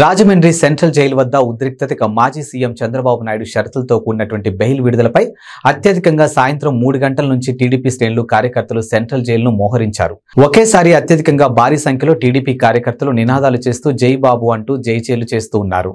Rajahmundry central jail వద్ద ఉద్రిక్తతగా మాజీ CM Chandrababu Naidu షరతులతో కూడినటువంటి బెయిల్ విడుదలపై అత్యధికంగా సాయంత్రం మూడు గంటల నుంచి టీడీపీ శ్రేణులు కార్యకర్తలు సెంట్రల్ జైలును మోహరించారు ఒకేసారి అత్యధికంగా భారీ సంఖ్యలో టీడీపీ కార్యకర్తలు నినాదాలు చేస్తూ జై బాబు అంటూ జైచేలు చేస్తూ ఉన్నారు